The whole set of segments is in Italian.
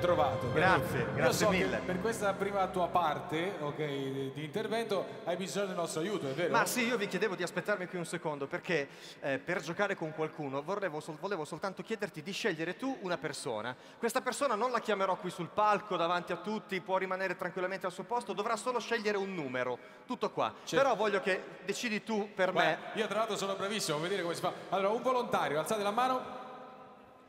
trovato. Grazie, Io grazie so mille. Per questa prima tua parte okay, di intervento hai bisogno del nostro aiuto, è vero? Ma sì, io vi chiedevo di aspettarmi qui un secondo perché eh, per giocare con qualcuno volevo, sol volevo soltanto chiederti di scegliere tu una persona. Questa persona non la chiamerò qui sul palco davanti a tutti, può rimanere tranquillamente al suo posto, dovrà solo scegliere un numero, tutto qua. Certo. Però voglio che decidi tu per Beh, me. Io tra l'altro sono bravissimo, vedete come si fa. Allora, un volontario, alzate la mano.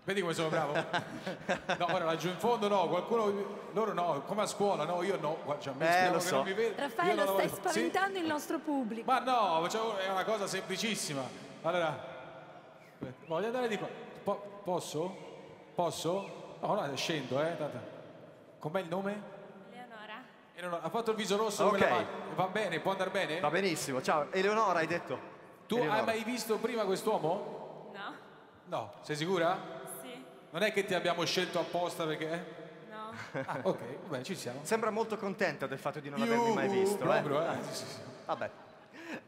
Vedi come sono bravo? No, ora laggiù in fondo no, qualcuno loro no, come a scuola, no, io no, cioè, mi eh, lo so. mi vede, Raffaello, stai voglio... spaventando sì? il nostro pubblico. Ma no, cioè, è una cosa semplicissima. Allora, voglio andare di qua. Po- posso? Posso? No, no, scendo, eh. Com'è il nome? Eleonora. Eleonora. Ha fatto il viso rosso, ok. Va bene, può andare bene? Va benissimo, ciao. Eleonora hai detto. Tu Eleonora. hai mai visto prima quest'uomo? No. No, sei sicura? Non è che ti abbiamo scelto apposta perché... Eh? No. Ah, ok, vabbè, ci siamo. Sembra molto contenta del fatto di non Iuh, avermi mai visto. Proprio, eh. eh. Vabbè.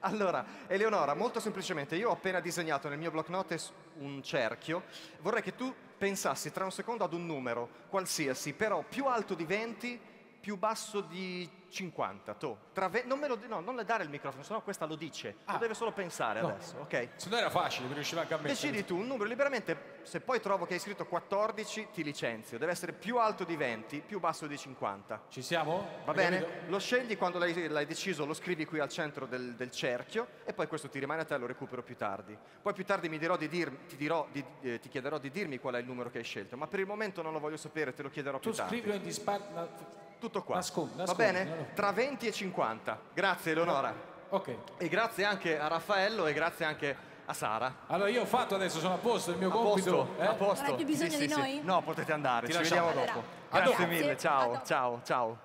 Allora, Eleonora, molto semplicemente, io ho appena disegnato nel mio block notes un cerchio. Vorrei che tu pensassi tra un secondo ad un numero qualsiasi, però più alto di 20, più basso di 50, tu. Ve- non, lo, no, non le dare il microfono, sennò questa lo dice. Ah. Lo deve solo pensare no. adesso, ok? Se no era facile, mi riusciva anche a mettere. Decidi tu un numero liberamente, se poi trovo che hai scritto 14, ti licenzio. Deve essere più alto di 20, più basso di 50. Ci siamo? Va Hai bene? Capito? Lo scegli quando l'hai, l'hai, deciso, lo scrivi qui al centro del, del, cerchio e poi questo ti rimane a te, e lo recupero più tardi. Poi più tardi dirò di dirmi, ti, dirò di, eh, ti, chiederò di dirmi qual è il numero che hai scelto, ma per il momento non lo voglio sapere, te lo chiederò tu più tardi. Tu scrivilo in disparte tutto qua. Nascondi, nascondi, Va bene? Tra 20 e 50. Grazie Eleonora. Ok. E grazie anche a Raffaello e grazie anche a Sara. Allora io ho fatto adesso, sono a posto, il mio a compito. Posto, eh? A posto. Avete bisogno sì, di sì, noi? Sì. No, potete andare, Ti ci lasciamo. vediamo dopo. Allora, grazie mille, ciao, ciao, ciao.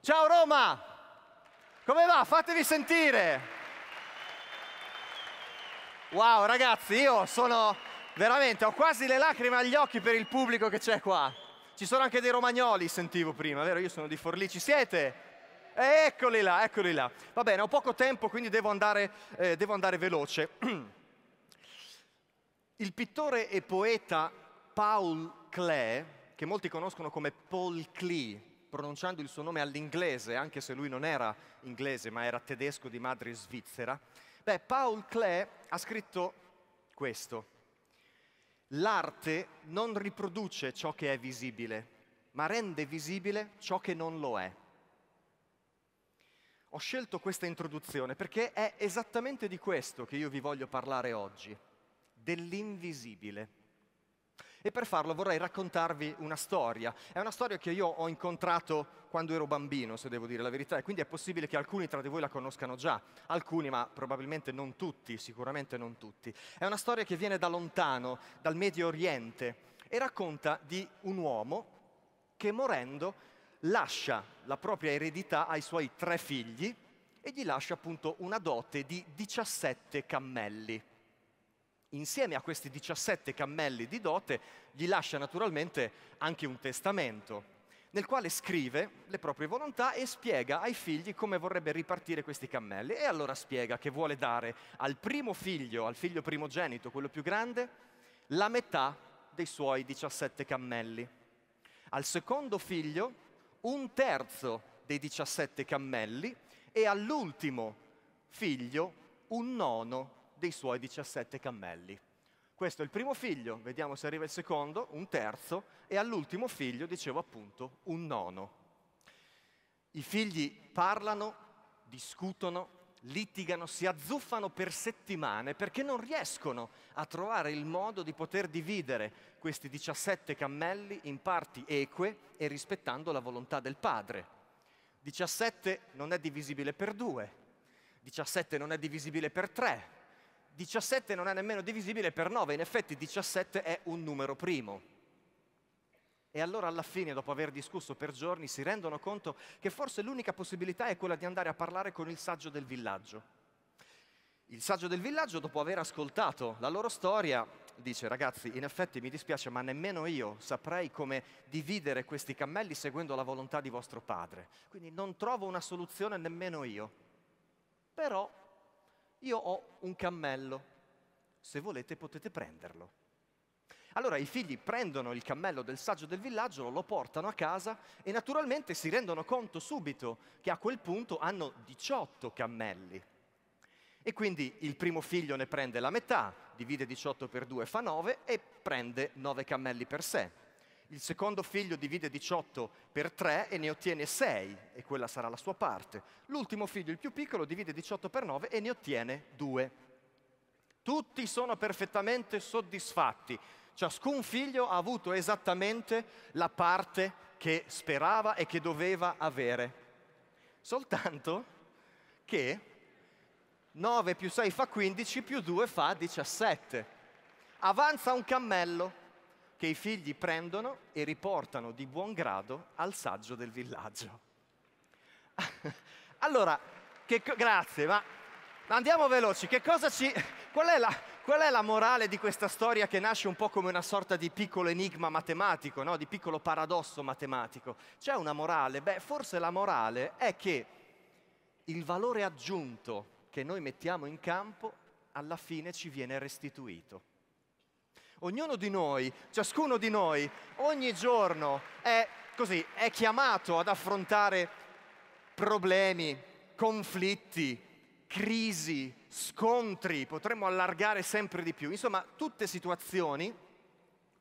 Ciao Roma! Come va? Fatevi sentire! Wow ragazzi, io sono veramente, ho quasi le lacrime agli occhi per il pubblico che c'è qua. Ci sono anche dei romagnoli, sentivo prima, vero? Io sono di Forlì, ci siete? Eh, eccoli là, eccoli là. Va bene, ho poco tempo, quindi devo andare, eh, devo andare veloce. Il pittore e poeta Paul Klee, che molti conoscono come Paul Klee, pronunciando il suo nome all'inglese, anche se lui non era inglese, ma era tedesco di madre svizzera, beh, Paul Klee ha scritto questo. L'arte non riproduce ciò che è visibile, ma rende visibile ciò che non lo è. Ho scelto questa introduzione perché è esattamente di questo che io vi voglio parlare oggi, dell'invisibile. E per farlo vorrei raccontarvi una storia. È una storia che io ho incontrato quando ero bambino, se devo dire la verità, e quindi è possibile che alcuni tra di voi la conoscano già, alcuni ma probabilmente non tutti, sicuramente non tutti. È una storia che viene da lontano, dal Medio Oriente, e racconta di un uomo che morendo lascia la propria eredità ai suoi tre figli e gli lascia appunto una dote di 17 cammelli insieme a questi 17 cammelli di dote, gli lascia naturalmente anche un testamento, nel quale scrive le proprie volontà e spiega ai figli come vorrebbe ripartire questi cammelli. E allora spiega che vuole dare al primo figlio, al figlio primogenito, quello più grande, la metà dei suoi 17 cammelli. Al secondo figlio un terzo dei 17 cammelli e all'ultimo figlio un nono dei suoi 17 cammelli. Questo è il primo figlio, vediamo se arriva il secondo, un terzo e all'ultimo figlio, dicevo appunto, un nono. I figli parlano, discutono, litigano, si azzuffano per settimane perché non riescono a trovare il modo di poter dividere questi 17 cammelli in parti eque e rispettando la volontà del padre. 17 non è divisibile per 2, 17 non è divisibile per 3, 17 non è nemmeno divisibile per 9, in effetti 17 è un numero primo. E allora alla fine, dopo aver discusso per giorni, si rendono conto che forse l'unica possibilità è quella di andare a parlare con il saggio del villaggio. Il saggio del villaggio, dopo aver ascoltato la loro storia, dice ragazzi, in effetti mi dispiace, ma nemmeno io saprei come dividere questi cammelli seguendo la volontà di vostro padre. Quindi non trovo una soluzione nemmeno io. Però io ho un cammello, se volete potete prenderlo. Allora i figli prendono il cammello del saggio del villaggio, lo portano a casa e naturalmente si rendono conto subito che a quel punto hanno 18 cammelli. E quindi il primo figlio ne prende la metà, divide 18 per 2 fa 9 e prende 9 cammelli per sé. Il secondo figlio divide 18 per 3 e ne ottiene 6, e quella sarà la sua parte. L'ultimo figlio, il più piccolo, divide 18 per 9 e ne ottiene 2. Tutti sono perfettamente soddisfatti. Ciascun figlio ha avuto esattamente la parte che sperava e che doveva avere. Soltanto che 9 più 6 fa 15, più 2 fa 17. Avanza un cammello che i figli prendono e riportano di buon grado al saggio del villaggio. allora, che, grazie, ma andiamo veloci. Ci, qual, è la, qual, è la, morale di questa storia che nasce un po' come una sorta di piccolo enigma matematico, no? di piccolo paradosso matematico? C'è una morale? Beh, forse la morale è che il valore aggiunto che noi mettiamo in campo alla fine ci viene restituito ognuno di noi, ciascuno di noi, ogni giorno è, così, è chiamato ad affrontare problemi, conflitti, crisi, scontri, potremmo allargare sempre di più. Insomma, tutte situazioni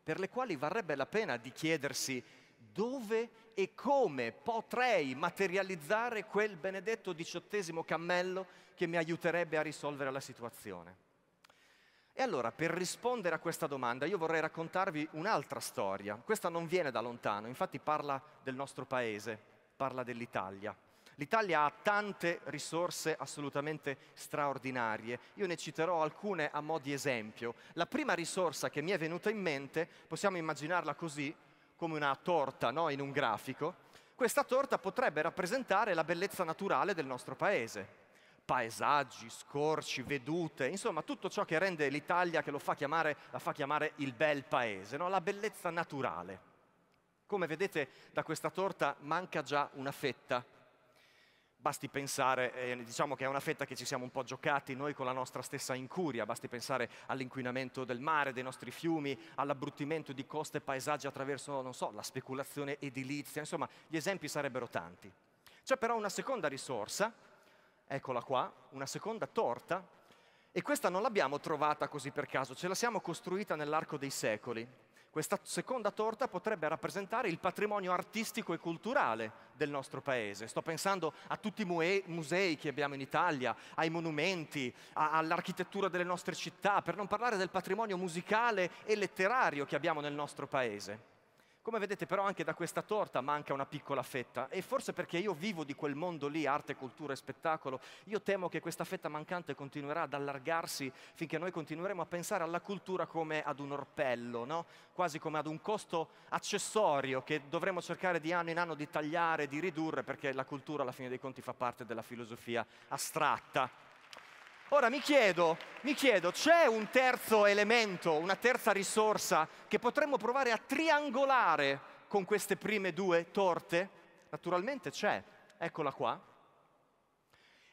per le quali varrebbe la pena di chiedersi dove e come potrei materializzare quel benedetto diciottesimo cammello che mi aiuterebbe a risolvere la situazione. E allora, per rispondere a questa domanda, io vorrei raccontarvi un'altra storia. Questa non viene da lontano, infatti parla del nostro paese, parla dell'Italia. L'Italia ha tante risorse assolutamente straordinarie. Io ne citerò alcune a mo' di esempio. La prima risorsa che mi è venuta in mente, possiamo immaginarla così, come una torta no? in un grafico. Questa torta potrebbe rappresentare la bellezza naturale del nostro paese paesaggi, scorci, vedute, insomma tutto ciò che rende l'Italia, che fa chiamare, la fa chiamare il bel paese, no? la bellezza naturale. Come vedete da questa torta manca già una fetta. Basti pensare, eh, diciamo che è una fetta che ci siamo un po' giocati noi con la nostra stessa incuria, basti pensare all'inquinamento del mare, dei nostri fiumi, all'abbruttimento di coste e paesaggi attraverso, non so, la speculazione edilizia, insomma gli esempi sarebbero tanti. C'è però una seconda risorsa eccola qua, una seconda torta, e questa non l'abbiamo trovata così per caso, ce la siamo costruita nell'arco dei secoli. Questa seconda torta potrebbe rappresentare il patrimonio artistico e culturale del nostro paese. Sto pensando a tutti i musei che abbiamo in Italia, ai monumenti, all'architettura delle nostre città, per non parlare del patrimonio musicale e letterario che abbiamo nel nostro paese. Come vedete però anche da questa torta manca una piccola fetta e forse perché io vivo di quel mondo lì, arte, cultura e spettacolo, io temo che questa fetta mancante continuerà ad allargarsi finché noi continueremo a pensare alla cultura come ad un orpello, no? quasi come ad un costo accessorio che dovremo cercare di anno in anno di tagliare, di ridurre, perché la cultura alla fine dei conti fa parte della filosofia astratta Ora mi chiedo, mi chiedo, c'è un terzo elemento, una terza risorsa che potremmo provare a triangolare con queste prime due torte? Naturalmente c'è, eccola qua.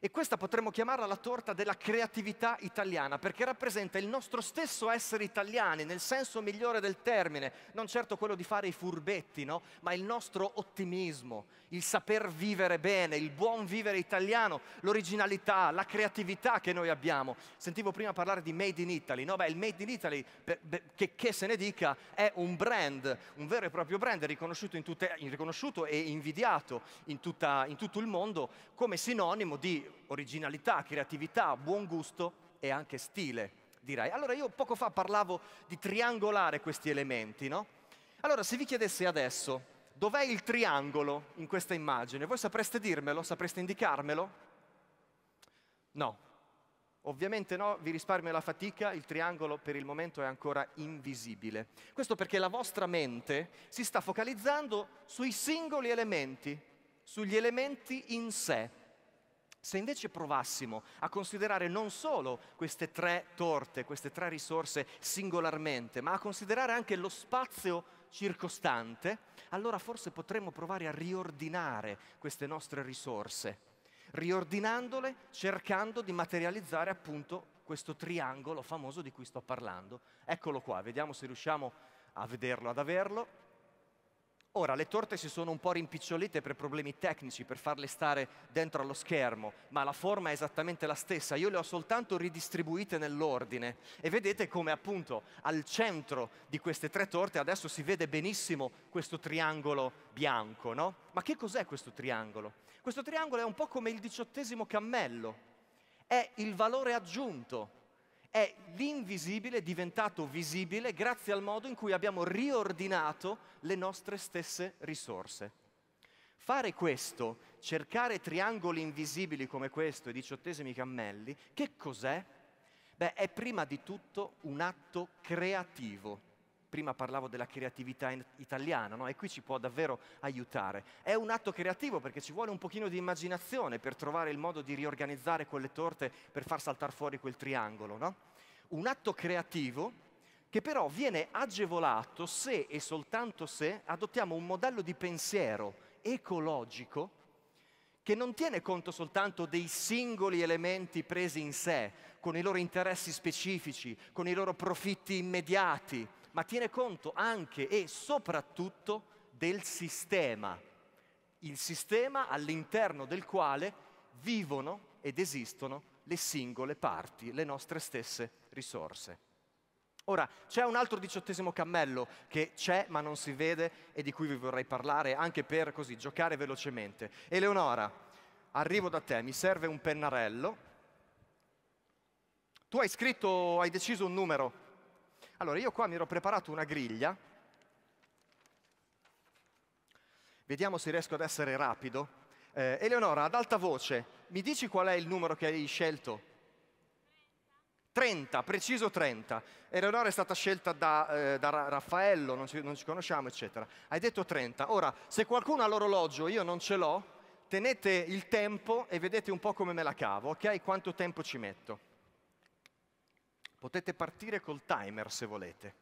E questa potremmo chiamarla la torta della creatività italiana, perché rappresenta il nostro stesso essere italiani, nel senso migliore del termine, non certo quello di fare i furbetti, no? ma il nostro ottimismo, il saper vivere bene, il buon vivere italiano, l'originalità, la creatività che noi abbiamo. Sentivo prima parlare di Made in Italy, no? Beh, il Made in Italy, per, per, che, che, se ne dica, è un brand, un vero e proprio brand riconosciuto, tutte, riconosciuto e invidiato in, tutta, in tutto il mondo come sinonimo di originalità, creatività, buon gusto e anche stile, direi. Allora io poco fa parlavo di triangolare questi elementi, no? Allora se vi chiedessi adesso dov'è il triangolo in questa immagine, voi sapreste dirmelo, sapreste indicarmelo? No, Ovviamente no, vi risparmio la fatica, il triangolo per il momento è ancora invisibile. Questo perché la vostra mente si sta focalizzando sui singoli elementi, sugli elementi in sé. Se invece provassimo a considerare non solo queste tre torte, queste tre risorse singolarmente, ma a considerare anche lo spazio circostante, allora forse potremmo provare a riordinare queste nostre risorse, riordinandole cercando di materializzare appunto questo triangolo famoso di cui sto parlando. Eccolo qua, vediamo se riusciamo a vederlo, ad averlo. Ora, le torte si sono un po' rimpicciolite per problemi tecnici, per farle stare dentro allo schermo, ma la forma è esattamente la stessa. Io le ho soltanto ridistribuite nell'ordine. E vedete come appunto al centro di queste tre torte adesso si vede benissimo questo triangolo bianco, no? Ma che cos'è questo triangolo? Questo triangolo è un po' come il diciottesimo cammello. È il valore aggiunto è l'invisibile diventato visibile grazie al modo in cui abbiamo riordinato le nostre stesse risorse. Fare questo, cercare triangoli invisibili come questo e diciottesimi cammelli, che cos'è? Beh, è prima di tutto un atto creativo prima parlavo della creatività in, italiana, no? e qui ci può davvero aiutare. È un atto creativo perché ci vuole un pochino di immaginazione per trovare il modo di riorganizzare quelle torte per far saltare fuori quel triangolo. No? Un atto creativo che però viene agevolato se e soltanto se adottiamo un modello di pensiero ecologico che non tiene conto soltanto dei singoli elementi presi in sé, con i loro interessi specifici, con i loro profitti immediati, ma tiene conto anche e soprattutto del sistema, il sistema all'interno del quale vivono ed esistono le singole parti, le nostre stesse risorse. Ora, c'è un altro diciottesimo cammello che c'è ma non si vede e di cui vi vorrei parlare anche per così giocare velocemente. Eleonora, arrivo da te, mi serve un pennarello. Tu hai scritto, hai deciso un numero, allora, io qua mi ero preparato una griglia. Vediamo se riesco ad essere rapido. Eh, Eleonora, ad alta voce, mi dici qual è il numero che hai scelto? 30, preciso 30. Eleonora è stata scelta da, eh, da Raffaello, non ci, non ci, conosciamo, eccetera. Hai detto 30. Ora, se qualcuno ha l'orologio, io non ce l'ho, tenete il tempo e vedete un po' come me la cavo, ok? Quanto tempo ci metto. Potete partire col timer se volete.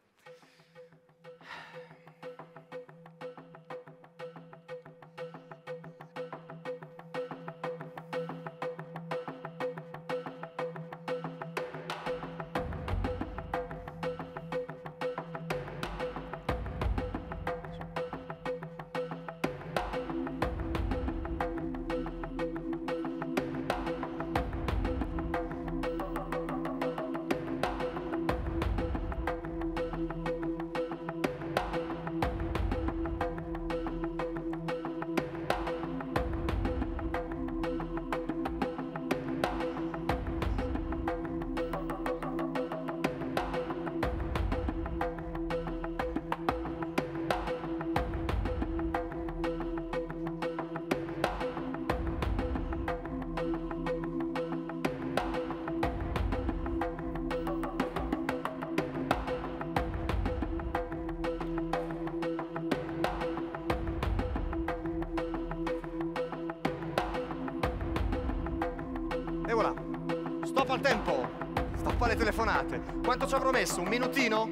un tempo. Stoppa le telefonate. Quanto ci avrò messo? Un minutino?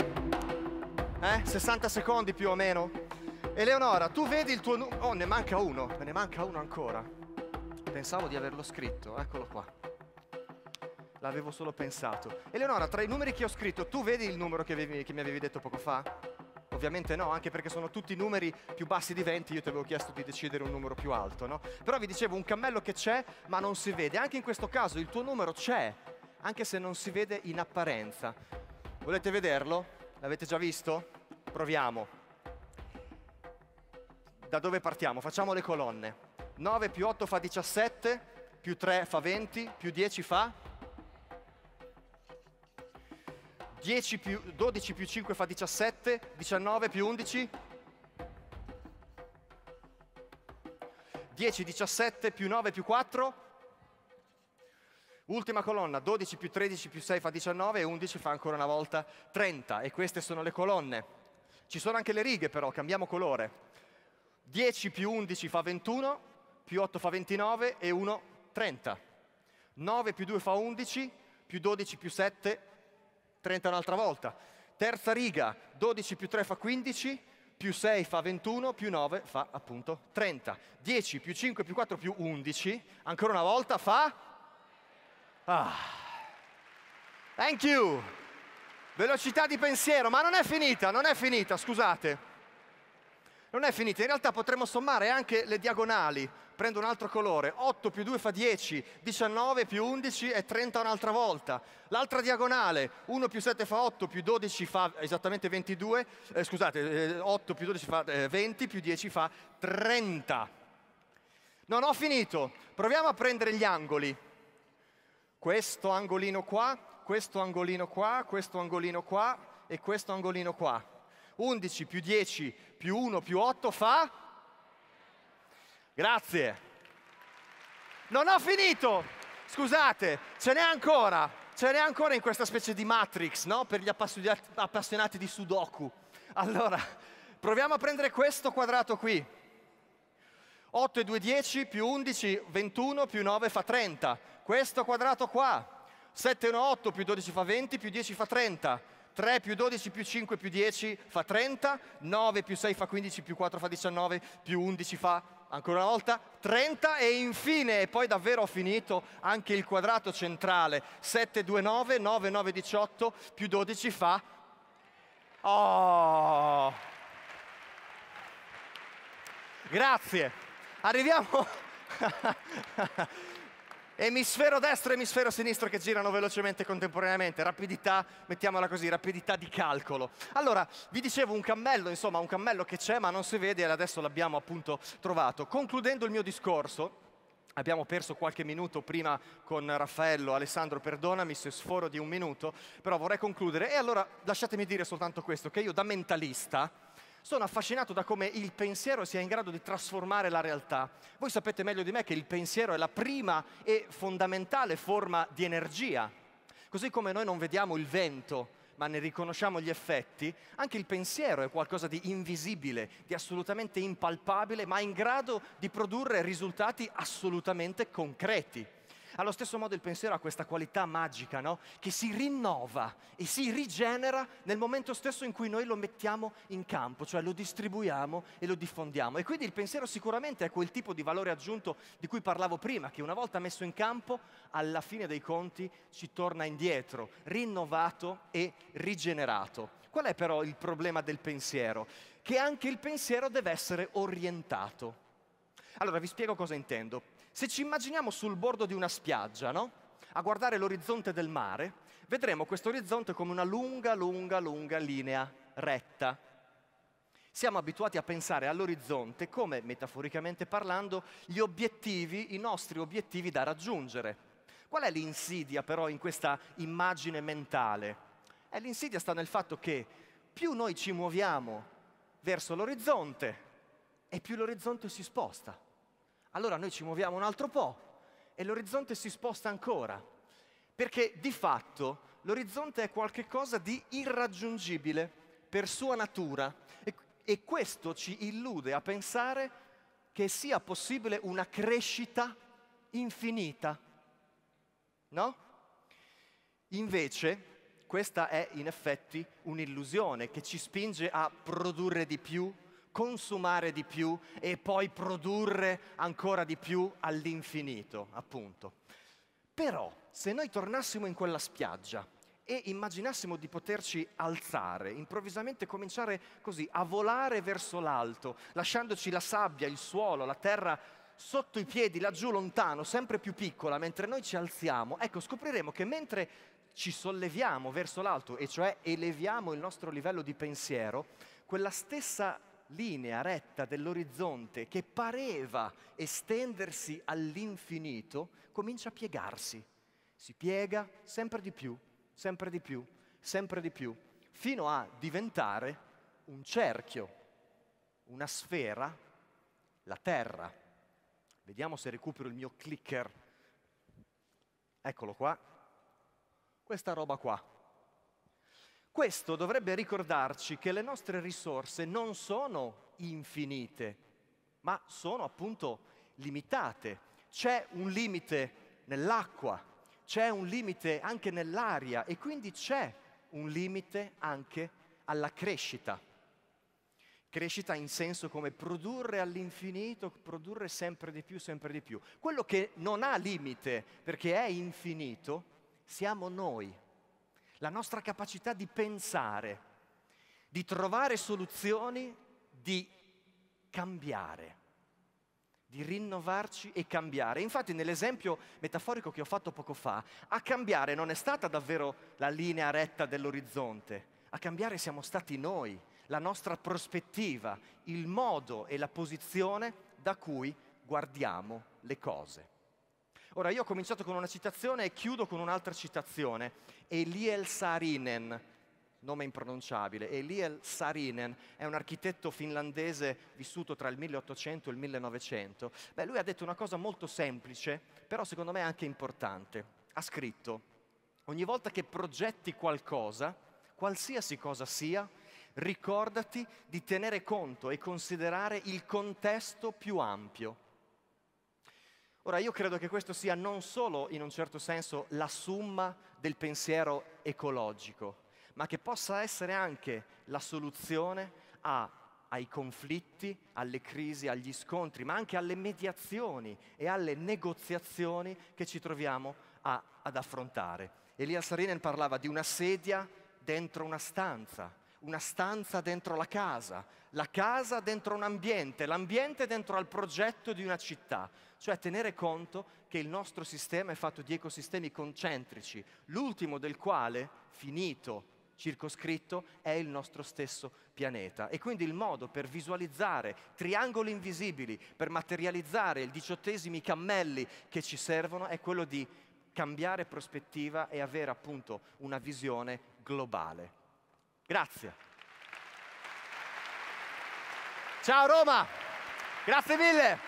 Eh? 60 secondi più o meno? Eleonora, tu vedi il tuo numero... Oh, ne manca uno. Me ne manca uno ancora. Pensavo di averlo scritto. Eccolo qua. L'avevo solo pensato. Eleonora, tra i numeri che ho scritto, tu vedi il numero che, avevi, che mi avevi detto poco fa? Ovviamente no, anche perché sono tutti numeri più bassi di 20, io ti avevo chiesto di decidere un numero più alto, no? Però vi dicevo un cammello che c'è, ma non si vede. Anche in questo caso il tuo numero c'è, anche se non si vede in apparenza. Volete vederlo? L'avete già visto? Proviamo. Da dove partiamo? Facciamo le colonne. 9 più 8 fa 17, più 3 fa 20, più 10 fa 10 più, 12 più 5 fa 17, 19 più 11, 10, 17 più 9 più 4, Ultima colonna, 12 più 13 più 6 fa 19 e 11 fa ancora una volta 30. E queste sono le colonne. Ci sono anche le righe però, cambiamo colore. 10 più 11 fa 21, più 8 fa 29 e 1 30. 9 più 2 fa 11, più 12 più 7, 30 un'altra volta. Terza riga, 12 più 3 fa 15, più 6 fa 21, più 9 fa appunto 30. 10 più 5 più 4 più 11, ancora una volta fa Ah. Thank you. Velocità di pensiero, ma non è finita, non è finita, scusate. Non è finita, in realtà potremmo sommare anche le diagonali. Prendo un altro colore, 8 più 2 fa 10, 19 più 11 è 30 un'altra volta. L'altra diagonale, 1 più 7 fa 8, più 12 fa esattamente 22, eh, scusate, 8 eh, più 12 fa 20, eh, più 10 fa 30. Non ho finito, proviamo a prendere gli angoli questo angolino qua, questo angolino qua, questo angolino qua e questo angolino qua. 11 più 10 più 1 più 8 fa? Grazie. Non ho finito! Scusate, ce n'è ancora. Ce n'è ancora in questa specie di matrix, no? Per gli appassionati di Sudoku. Allora, proviamo a prendere questo quadrato qui. 8 e 2 10 più 11 21 più 9 fa 30. Questo quadrato qua. 7 e 1 8 più 12 fa 20 più 10 fa 30. 3 più 12 più 5 più 10 fa 30. 9 più 6 fa 15 più 4 fa 19 più 11 fa ancora una volta 30 e infine, e poi davvero ho finito, anche il quadrato centrale 7, 2, 9, 9, 9, 18 più 12 fa Oh! Grazie! Arriviamo... emisfero destro e emisfero sinistro che girano velocemente e contemporaneamente, rapidità, mettiamola così, rapidità di calcolo. Allora, vi dicevo un cammello, insomma, un cammello che c'è ma non si vede e adesso l'abbiamo appunto trovato. Concludendo il mio discorso, Abbiamo perso qualche minuto prima con Raffaello, Alessandro, perdonami se sforo di un minuto, però vorrei concludere. E allora lasciatemi dire soltanto questo, che io da mentalista, sono affascinato da come il pensiero sia in grado di trasformare la realtà. Voi sapete meglio di me che il pensiero è la prima e fondamentale forma di energia. Così come noi non vediamo il vento, ma ne riconosciamo gli effetti, anche il pensiero è qualcosa di invisibile, di assolutamente impalpabile, ma in grado di produrre risultati assolutamente concreti. Allo stesso modo il pensiero ha questa qualità magica, no? Che si rinnova e si rigenera nel momento stesso in cui noi lo mettiamo in campo, cioè lo distribuiamo e lo diffondiamo. E quindi il pensiero sicuramente è quel tipo di valore aggiunto di cui parlavo prima, che una volta messo in campo, alla fine dei conti ci torna indietro, rinnovato e rigenerato. Qual è però il problema del pensiero? Che anche il pensiero deve essere orientato. Allora vi spiego cosa intendo. Se ci immaginiamo sul bordo di una spiaggia, no? a guardare l'orizzonte del mare, vedremo questo orizzonte come una lunga, lunga, lunga linea retta. Siamo abituati a pensare all'orizzonte come, metaforicamente parlando, gli obiettivi, i nostri obiettivi da raggiungere. Qual è l'insidia però in questa immagine mentale? Eh, l'insidia sta nel fatto che più noi ci muoviamo verso l'orizzonte e più l'orizzonte si sposta. Allora noi ci muoviamo un altro po' e l'orizzonte si sposta ancora, perché di fatto l'orizzonte è qualcosa di irraggiungibile per sua natura e, e questo ci illude a pensare che sia possibile una crescita infinita. No? Invece, questa è in effetti un'illusione che ci spinge a produrre di più, consumare di più e poi produrre ancora di più all'infinito, appunto. Però, se noi tornassimo in quella spiaggia e immaginassimo di poterci alzare, improvvisamente cominciare così a volare verso l'alto, lasciandoci la sabbia, il suolo, la terra sotto i piedi, laggiù lontano, sempre più piccola, mentre noi ci alziamo, ecco, scopriremo che mentre ci solleviamo verso l'alto, e cioè eleviamo il nostro livello di pensiero, quella stessa linea retta dell'orizzonte che pareva estendersi all'infinito, comincia a piegarsi. Si piega sempre di più, sempre di più, sempre di più, fino a diventare un cerchio, una sfera, la Terra. Vediamo se recupero il mio clicker. Eccolo qua. Questa roba qua. Questo dovrebbe ricordarci che le nostre risorse non sono infinite, ma sono appunto limitate. C'è un limite nell'acqua, c'è un limite anche nell'aria e quindi c'è un limite anche alla crescita. Crescita in senso come produrre all'infinito, produrre sempre di più, sempre di più. Quello che non ha limite perché è infinito, siamo noi la nostra capacità di pensare, di trovare soluzioni, di cambiare, di rinnovarci e cambiare. Infatti nell'esempio metaforico che ho fatto poco fa, a cambiare non è stata davvero la linea retta dell'orizzonte, a cambiare siamo stati noi, la nostra prospettiva, il modo e la posizione da cui guardiamo le cose. Ora, io ho cominciato con una citazione e chiudo con un'altra citazione. Eliel Saarinen, nome impronunciabile. Eliel Saarinen è un architetto finlandese vissuto tra il 1800 e il 1900. Beh, lui ha detto una cosa molto semplice, però secondo me anche importante. Ha scritto, ogni volta che progetti qualcosa, qualsiasi cosa sia, ricordati di tenere conto e considerare il contesto più ampio Ora io credo che questo sia non solo in un certo senso la summa del pensiero ecologico, ma che possa essere anche la soluzione a, ai conflitti, alle crisi, agli scontri, ma anche alle mediazioni e alle negoziazioni che ci troviamo a, ad affrontare. Elia Sarinen parlava di una sedia dentro una stanza, una stanza dentro la casa, la casa dentro un ambiente, l'ambiente dentro al progetto di una città, cioè tenere conto che il nostro sistema è fatto di ecosistemi concentrici, l'ultimo del quale, finito, circoscritto, è il nostro stesso pianeta. E quindi il modo per visualizzare triangoli invisibili, per materializzare i diciottesimi cammelli che ci servono, è quello di cambiare prospettiva e avere appunto una visione globale. Grazie. Ciao Roma, grazie mille.